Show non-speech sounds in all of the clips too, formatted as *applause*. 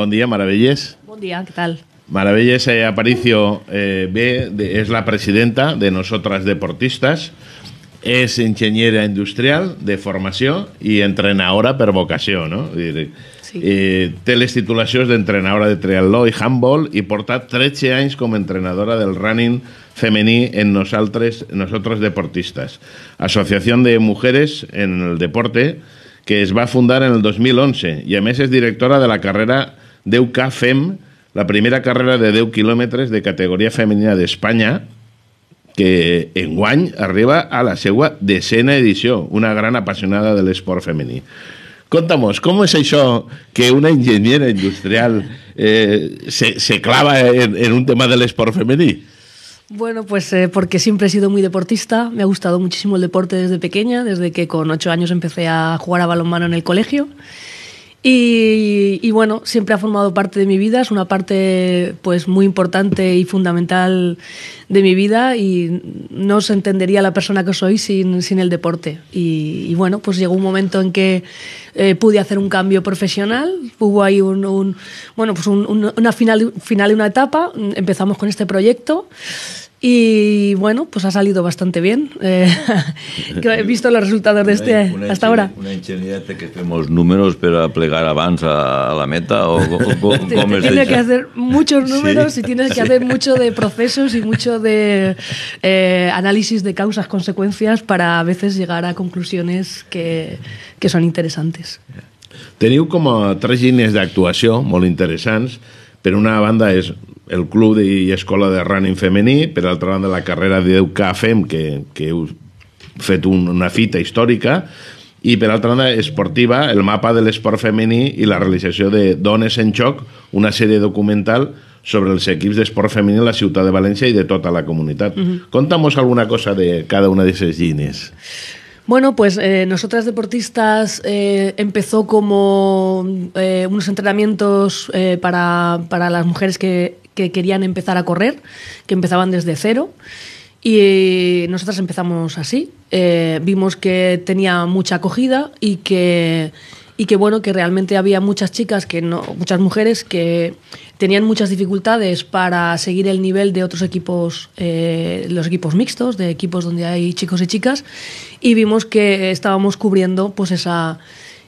Buen día, maravellés. Buen día, ¿qué tal? Maravellés, eh, Aparicio eh, B es la presidenta de Nosotras Deportistas, es ingeniera industrial de formación y entrenadora per vocación. no? de sí. eh, de triatlón y handball Y porta 13 años como entrenadora del running femení en Nosotras nosotros deportistas, asociación de mujeres en el deporte que es va a fundar en el 2011 Y a meses directora de la carrera 10K FEM, la primera carrera de 10 quilòmetres de categoria femenina d'Espanya, que enguany arriba a la seva decena edició, una gran apassionada de l'esport femení. Contamos, com és això que una enginyera industrial eh, se, se clava en, en un tema del l'esport femení? Bueno, pues eh, porque siempre he sido muy deportista, me ha gustado muchísimo el deporte desde pequeña, desde que con ocho años empecé a jugar a balonmano en el colegio. Y, bueno, siempre ha formado parte de mi vida, es una parte pues muy importante y fundamental de mi vida y no se entendería la persona que soy sin, sin el deporte. Y, bueno, pues llegó un momento en que eh, pude hacer un cambio profesional, hubo ahí un, bueno, pues una final, final de una etapa, empezamos con este proyecto y bueno, pues ha salido bastante bien. *laughs* Eh, *laughs* he visto los resultados de este hasta ahora. Una de que hacemos números para plegar avanza a, la meta o, *laughs* Tienes que hacer muchos números y tienes que hacer mucho de procesos y mucho de eh, análisis de causas, consecuencias para a veces llegar a conclusiones que, que interesantes. interesantes como tres líneas de actuación muy interesantes, pero una banda es... el club i escola de running femení, per altra banda la carrera de 10K FEM, que, que heu fet un, una fita històrica, i per altra banda esportiva, el mapa de l'esport femení i la realització de Dones en Xoc, una sèrie documental sobre els equips d'esport femení a la ciutat de València i de tota la comunitat. Uh mhm. -huh. Contamos alguna cosa de cada una de esas Bueno, pues eh, nosotras deportistas eh, empezó como eh, unos entrenamientos eh, para, para, las mujeres que, que querían empezar a correr, que empezaban desde cero. Y eh, nosotras empezamos así. Eh, vimos que tenía mucha acogida y que, y que, bueno, que realmente había muchas chicas, que no, muchas mujeres que tenían muchas dificultades para seguir el nivel de otros equipos, eh, los equipos mixtos, de equipos donde hay chicos y chicas. Y vimos que estábamos cubriendo pues esa,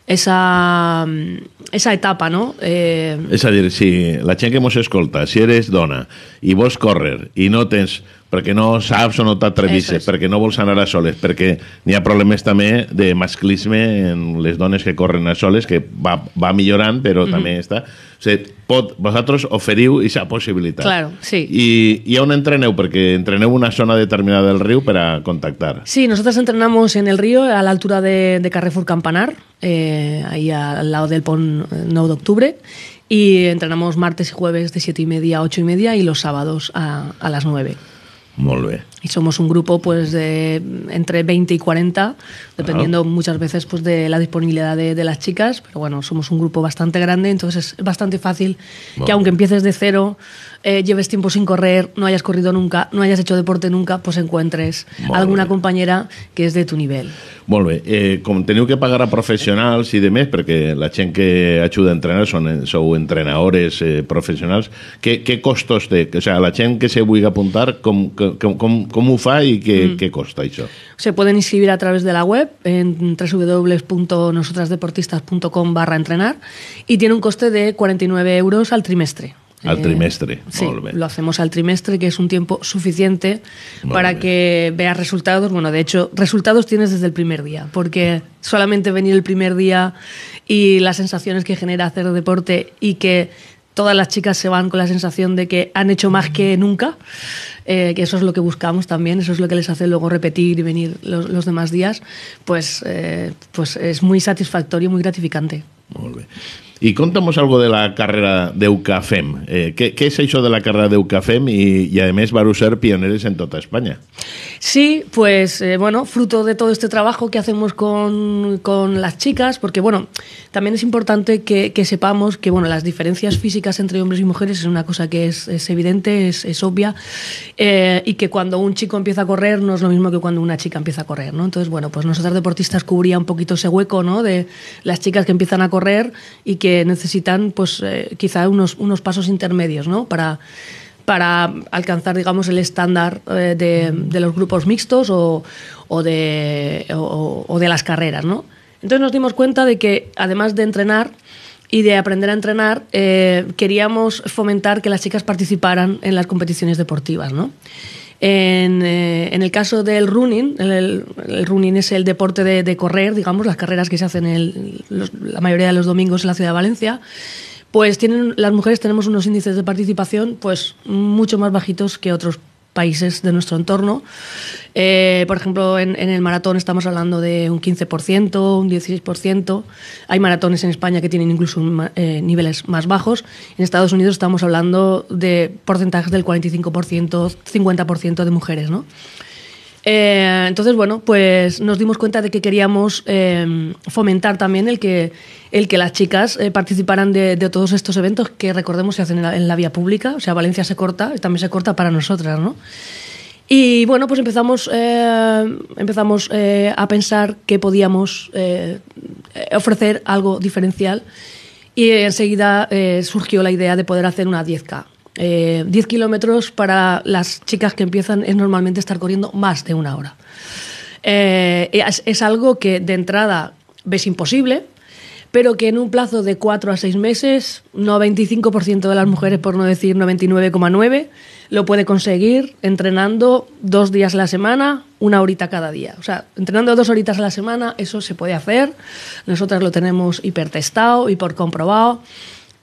esa mm, esa etapa, no? Eh... És a dir, si la gent que mos escolta, si eres dona i vols córrer i no tens perquè no saps o no t'atrevisses, perquè no vols anar a soles, perquè n'hi ha problemes també de masclisme en les dones que corren a soles, que va, va millorant, però mm -hmm. també està... O sigui, pot, vosaltres oferiu aquesta possibilitat. Claro, sí. I, I on entreneu? Perquè entreneu una zona determinada del riu per a contactar. Sí, nosotros entrenamos en el río a la altura de, de Carrefour Campanar, eh, ahí al lado del pont no 9 de octubre y entrenamos martes y jueves de 7 y media a 8 y media y los sábados a, las 9. Muy y somos un grupo pues de entre 20 y 40, dependiendo muchas veces pues de la disponibilidad de, las chicas, pero bueno, somos un grupo bastante grande, entonces es bastante fácil que aunque empieces de cero, eh, lleves tiempo sin correr, no hayas corrido nunca, no hayas hecho deporte nunca, pues encuentres alguna compañera que es de tu nivel. vuelve como Eh, que pagar a profesionales y de mes porque la chen que ayuda a entrenar son eh, son entrenadores eh, profesionales, ¿qué costos de O sea, la chen que se a apuntar, con ¿Cómo fa y qué, mm. costa Se pueden inscribir a través de la web en www.nosotrasdeportistas.com barra entrenar y tiene un coste de 49 euros al trimestre. Al eh, trimestre. sí, lo hacemos al trimestre, que es un tiempo suficiente para que veas resultados. Bueno, de hecho, resultados tienes desde el primer día, porque solamente venir el primer día y las sensaciones que genera hacer deporte y que todas las chicas se van con la sensación de que han hecho más que nunca, eh, que eso es lo que buscamos también, eso es lo que les hace luego repetir y venir los, demás días, pues, eh, pues es muy satisfactorio, muy gratificante. Y contamos algo de la carrera de UCAFEM. Eh, ¿qué, ¿qué, se hizo de la carrera de UCAFEM? Y, y además, ser pioneros en toda España. Sí, pues eh, bueno, fruto de todo este trabajo que hacemos con, con las chicas, porque bueno, también es importante que, sepamos que bueno, las diferencias físicas entre hombres y mujeres es una cosa que es, evidente, es, obvia, eh, y que cuando un chico empieza a correr no es lo mismo que cuando una chica empieza a correr, ¿no? Entonces, bueno, pues nosotras deportistas cubría un poquito ese hueco, ¿no? De las chicas que empiezan a correr y que necesitan, pues, eh, quizá unos, unos pasos intermedios, ¿no? Para para alcanzar, digamos, el estándar eh, de, los grupos mixtos o, de, las carreras, ¿no? Entonces nos dimos cuenta de que, además de entrenar y de aprender a entrenar, eh, queríamos fomentar que las chicas participaran en las competiciones deportivas, ¿no? En, eh, el caso del running, el, running es el deporte de, correr, digamos, las carreras que se hacen la mayoría de los domingos en la ciudad de Valencia pues tienen, las mujeres tenemos unos índices de participación pues mucho más bajitos que otros países de nuestro entorno. Eh, por ejemplo, en, el maratón estamos hablando de un 15%, un 16%. Hay maratones en España que tienen incluso eh, niveles más bajos. En Estados Unidos estamos hablando de porcentajes del 45%, 50% de mujeres, ¿no? Eh, entonces, bueno, pues nos dimos cuenta de que queríamos eh, fomentar también el que, el que las chicas eh, participaran de, todos estos eventos que, recordemos, se hacen en la, vía pública. O sea, Valencia se corta, también se corta para nosotras, ¿no? Y bueno, pues empezamos, empezamos a pensar que podíamos ofrecer algo diferencial y enseguida surgió la idea de poder hacer una 10K. 10 eh, kilómetros para las chicas que empiezan es normalmente estar corriendo más de una hora. Eh, es, algo que de entrada ves imposible, pero que en un plazo de 4 a 6 meses, 25% de las mujeres, por no decir 99,9%, lo puede conseguir entrenando dos días a la semana, una horita cada día. O sea, entrenando dos horitas a la semana, eso se puede hacer. Nosotras lo tenemos hipertestado, hipercomprobado.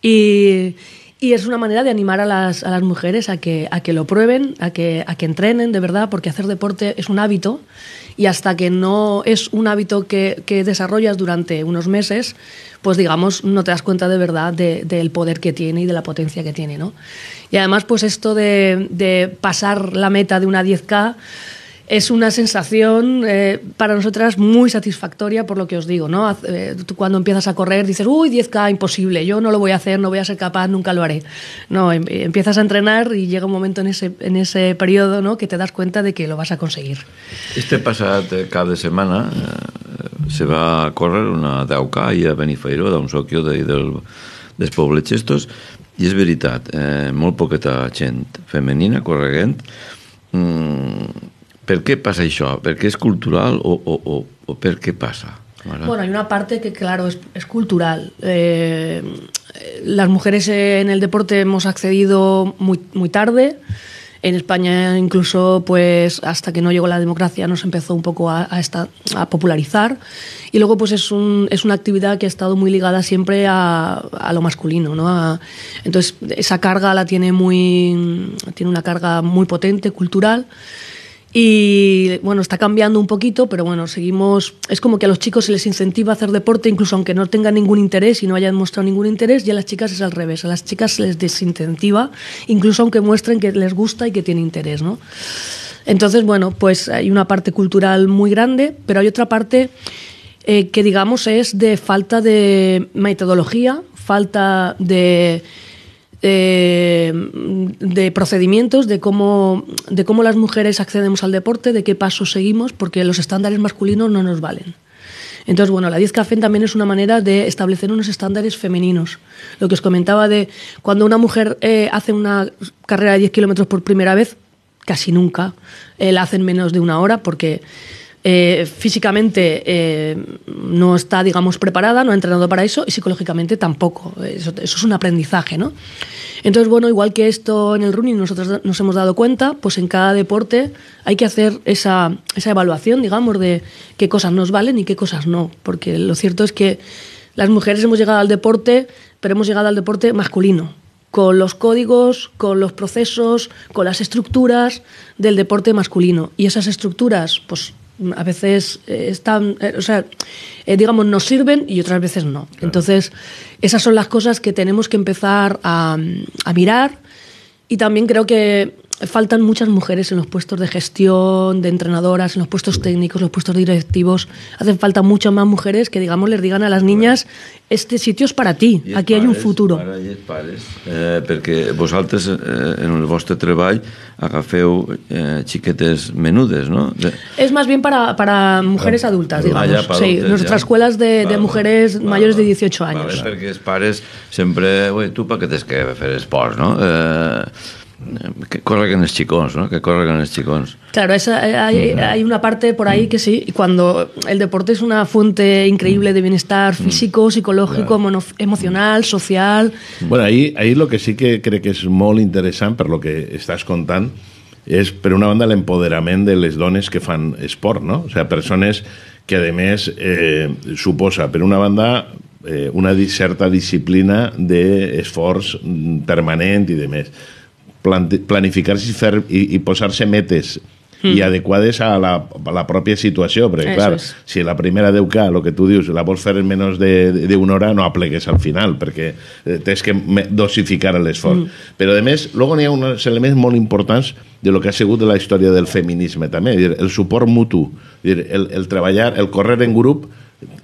Y, y es una manera de animar a las, mujeres a que, a que lo prueben, a que, a que entrenen de verdad, porque hacer deporte es un hábito y hasta que no es un hábito que, desarrollas durante unos meses, pues digamos, no te das cuenta de verdad del poder que tiene y de la potencia que tiene. ¿no? Y además, pues esto de, de pasar la meta de una 10K, es una sensación eh, para nosotras muy satisfactoria por lo que os digo, ¿no? Eh, tú cuando empiezas a correr dices, uy, 10K, imposible, yo no lo voy a hacer, no voy a ser capaz, nunca lo haré. No, em, eh, empiezas a entrenar y llega un momento en ese, en ese periodo, ¿no? Que te das cuenta de que lo vas a conseguir. Este pasado, cada semana, se va a correr una 10K y a Benifairó, un socio de, del, dels Y es i és veritat, eh, molt poqueta gent femenina corre qué pasa passa ¿Por qué es cultural o, o, o, o Bueno, hay una parte que, claro, es, cultural. Eh, las mujeres en el deporte hemos accedido muy, muy tarde. En España incluso, pues hasta que no llegó la democracia, nos empezó un poco a, a, a popularizar. Y luego, pues es, un, es, una actividad que ha estado muy ligada siempre a, a lo masculino, ¿no? entonces, esa carga la tiene muy, tiene una carga muy potente, cultural. Y bueno, está cambiando un poquito, pero bueno, seguimos. Es como que a los chicos se les incentiva a hacer deporte, incluso aunque no tengan ningún interés y no hayan mostrado ningún interés, y a las chicas es al revés. A las chicas se les desincentiva, incluso aunque muestren que les gusta y que tienen interés, ¿no? Entonces, bueno, pues hay una parte cultural muy grande, pero hay otra parte eh, que, digamos, es de falta de metodología, falta de eh, de procedimientos, de cómo, de cómo las mujeres accedemos al deporte, de qué pasos seguimos, porque los estándares masculinos no nos valen. Entonces, bueno, la 10 café también es una manera de establecer unos estándares femeninos. Lo que os comentaba de cuando una mujer eh, hace una carrera de 10 kilómetros por primera vez, casi nunca eh, la hacen menos de una hora porque eh, físicamente eh, no está, digamos, preparada, no ha entrenado para eso y psicológicamente tampoco. Eso, es un aprendizaje, ¿no? Entonces, bueno, igual que esto en el running nosotros nos hemos dado cuenta, pues en cada deporte hay que hacer esa, esa evaluación, digamos, de qué cosas nos valen y qué cosas no. Porque lo cierto es que las mujeres hemos llegado al deporte, pero hemos llegado al deporte masculino con los códigos, con los procesos, con las estructuras del deporte masculino. Y esas estructuras, pues a veces eh, están, eh, o sea, eh, digamos, nos sirven y otras veces no. Entonces, esas son las cosas que tenemos que empezar a mirar. Y también creo que faltan muchas mujeres en los puestos de gestión, de entrenadoras, en los puestos técnicos, los puestos directivos. Hacen falta muchas más mujeres que, digamos, les digan a las niñas, este sitio es para ti, aquí hay un futuro. Para eh, vosaltres eh, en el vostre treball agafeu eh, xiquetes menudes, no? Es más bien para, para mujeres adultas, ah, digamos. sí, nuestras escuelas de, mujeres mayores de 18 años. Vale, porque es pares sempre... tú tú per què que fer esports, no? Eh, que corren los chicos, ¿no? Que corren los chicos. Claro, esa, eh, hay, hay, una parte por ahí mm. que sí, cuando el deporte es una fuente increíble mm. de bienestar mm. físico, psicológico, claro. emocional, social... Bueno, ahí, ahí lo que sí que creo que es molt interesante, por lo que estás contando, és, per una banda, l'empoderament de les dones que fan esport, no? O sigui, sea, persones que, a més, eh, suposa, per una banda, eh, una certa disciplina d'esforç permanent i de més planificar-se i, fer, i, i posar-se metes mm. i hmm. adequades a la, a la pròpia situació, perquè Eso clar, és. si la primera 10K, el que tu dius, la vols fer en menys d'una hora, no aplegues al final, perquè eh, tens que dosificar l'esforç. Mm. Però a més, després n'hi ha uns elements molt importants de lo que ha sigut la història del feminisme també, dir, el suport mutu, dir, el, el treballar, el correr en grup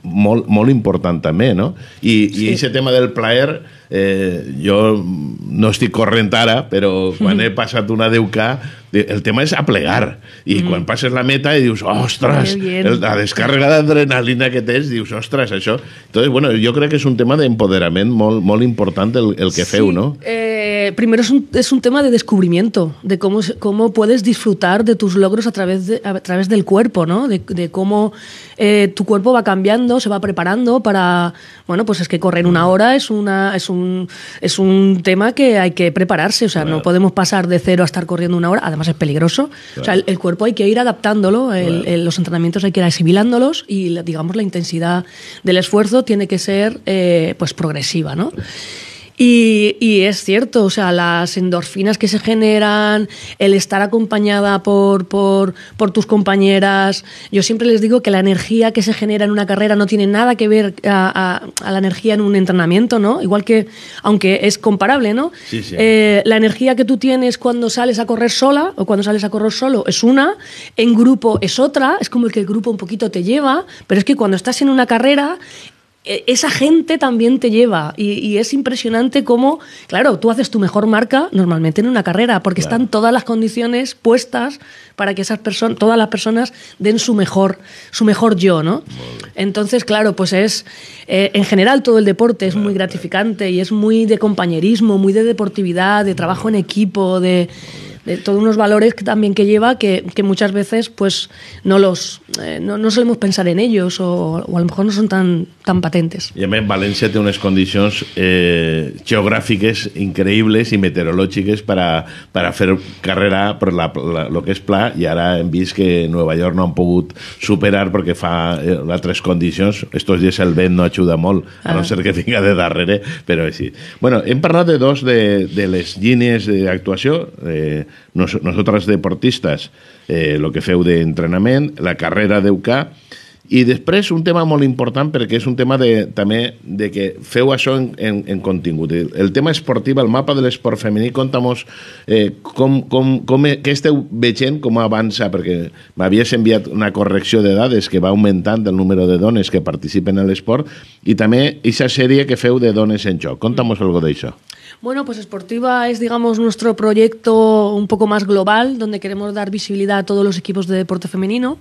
molt, molt important també, no? I, sí. i aquest tema del plaer, eh, jo no estic corrent ara, però *laughs* quan he passat una 10K, eh, el tema és aplegar. I mm. quan passes la meta i dius, ostres, el, la descàrrega d'adrenalina que tens, dius, ostres, això... Entonces, bueno, jo crec que és un tema d'empoderament molt, molt important el, el que sí. feu, no? Eh, primero es un, es un tema de descubrimiento, de cómo, cómo puedes disfrutar de tus logros a través, de, a través del cuerpo, ¿no? De, de cómo eh, tu cuerpo va cambiando se va preparando para, bueno, pues es que correr una hora es una es un es un tema que hay que prepararse, o sea, no podemos pasar de cero a estar corriendo una hora, además es peligroso. O sea, el, cuerpo hay que ir adaptándolo, el, los entrenamientos hay que ir asimilándolos y digamos la intensidad del esfuerzo tiene que ser eh, pues progresiva, ¿no? Y, es cierto, o sea, las endorfinas que se generan, el estar acompañada por, por, tus compañeras, yo siempre les digo que la energía que se genera en una carrera no tiene nada que ver a, la energía en un entrenamiento, ¿no? Igual que, aunque es comparable, ¿no? Sí, sí. Eh, la energía que tú tienes cuando sales a correr sola o cuando sales a correr solo es una, en grupo es otra, es como el que el grupo un poquito te lleva, pero es que cuando estás en una carrera e, esa gente también te lleva y, es impresionante cómo, claro, tú haces tu mejor marca normalmente en una carrera porque están todas las condiciones puestas para que esas personas, todas las personas den su mejor, su mejor yo, ¿no? Entonces, claro, pues es, eh, en general todo el deporte es muy gratificante y es muy de compañerismo, muy de deportividad, de trabajo en equipo, de... de todos unos valores que también que lleva que, que muchas veces pues no los eh, no, no, solemos pensar en ellos o, o, a lo mejor no son tan, tan patentes. Y a Valencia tiene unas condiciones eh, geográficas increíbles y meteorológicas para, para hacer carrera por la, la, lo que es pla y ara en vis que Nueva York no han pogut superar porque fa eh, las tres condiciones Estos días el vent no ayuda mol a no ah. ser que tenga de darrere, pero sí Bueno, en parlat de dos de, de les línies d'actuació, eh, nos, nosaltres deportistes, eh, que feu d'entrenament, la carrera d'UK, i després un tema molt important perquè és un tema de, també de que feu això en, en, en contingut. El, el tema esportiu, el mapa de l'esport femení, conta'mos eh, com, com, com, e, què esteu veient, com avança, perquè m'havies enviat una correcció de dades que va augmentant el número de dones que participen en l'esport i també aquesta sèrie que feu de dones en joc. Conta'mos mm. alguna cosa d'això. Bueno, pues Sportiva es, digamos, nuestro proyecto un poco más global, donde queremos dar visibilidad a todos los equipos de deporte femenino.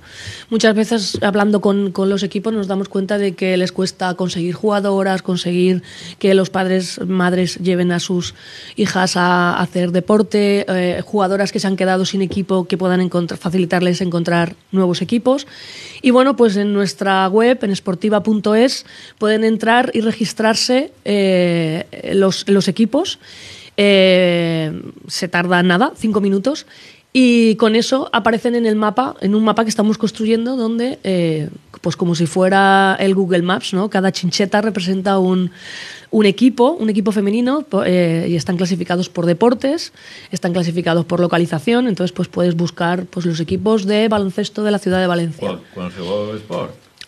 Muchas veces, hablando con, los equipos, nos damos cuenta de que les cuesta conseguir jugadoras, conseguir que los padres, madres lleven a sus hijas a, hacer deporte, eh, jugadoras que se han quedado sin equipo que puedan encontrar, facilitarles encontrar nuevos equipos. Y bueno, pues en nuestra web, en esportiva.es, pueden entrar y registrarse eh, los equipos eh, se tarda nada, cinco minutos. Y con eso aparecen en el mapa, en un mapa que estamos construyendo, donde, eh, pues como si fuera el Google Maps, ¿no? Cada chincheta representa un, un equipo, un equipo femenino, eh, y están clasificados por deportes, están clasificados por localización, entonces pues puedes buscar pues los equipos de baloncesto de la ciudad de Valencia. ¿Cuál,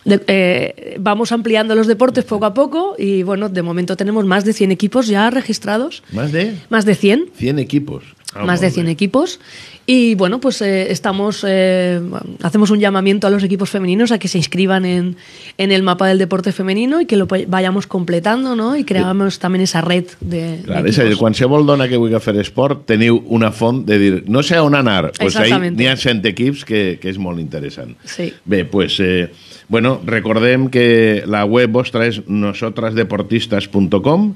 eh, vamos ampliando los deportes poco a poco y bueno, de momento tenemos más de 100 equipos ya registrados. ¿Más de? Más de 100. 100 equipos. Ah, más de 100 equipos. Y bueno, pues eh, estamos, eh, hacemos un llamamiento a los equipos femeninos a que se inscriban en, en, el mapa del deporte femenino y que lo vayamos completando, ¿no? Y creamos también esa red de Claro, de és cuando se qualsevol dona que a hacer sport, tenéis una font de decir, no sea un anar. Pues ahí ni a 100 que, que es muy interesante. Sí. Bé, pues, eh, bueno, recordem que la web vostra és nosotrasdeportistas.com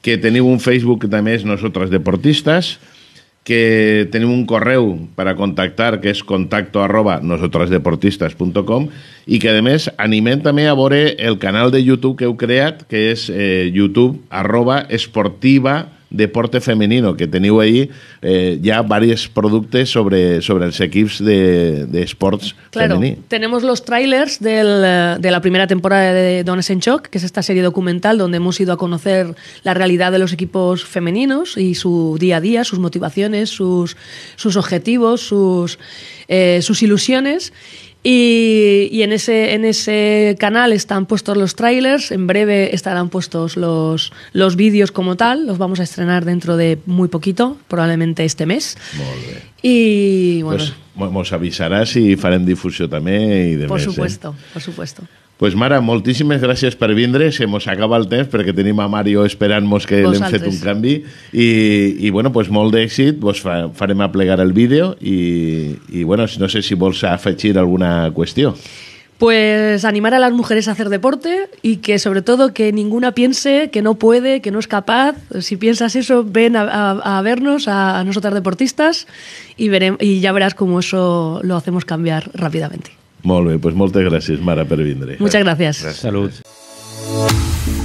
que teniu un Facebook que també és Nosotres Deportistes, que tenim un correu per a contactar, que és contacto arroba nosotrasdeportistas.com i que, a més, animem també a veure el canal de YouTube que heu creat, que és eh, youtube arroba esportiva deporte femenino, que tenido ahí ya eh, varios productos sobre, sobre equipos de, de claro, Tenemos los trailers eh, de la primera temporada de Dones en Shock, que es esta serie documental donde hemos ido a conocer la realidad de los equipos femeninos y su día a día, sus motivaciones, sus, sus objetivos, sus, eh, sus ilusiones. Y, en, ese, en ese canal están puestos los trailers, en breve estarán puestos los, los vídeos como tal, los vamos a estrenar dentro de muy poquito, probablemente este mes. Y bien. Y bueno... Pues, nos avisarás y farán difusión también. Por eh? supuesto, por supuesto. Pues Mara, muchísimas gracias por vindre. Se acabado acaba el pero que tenim a Mario esperando que le fet un cambio y bueno, pues molde exit. Vos a a plegar el vídeo y bueno, no sé si a afegir alguna cuestión. Pues animar a las mujeres a hacer deporte y que sobre todo que ninguna piense que no puede, que no es capaz. Si piensas eso, ven a, vernos, a, nosotras deportistas, y, y ya verás cómo eso lo hacemos cambiar rápidamente. Molt bé, doncs moltes gràcies, mare, per vindre. Moltes gràcies. gràcies. Salut.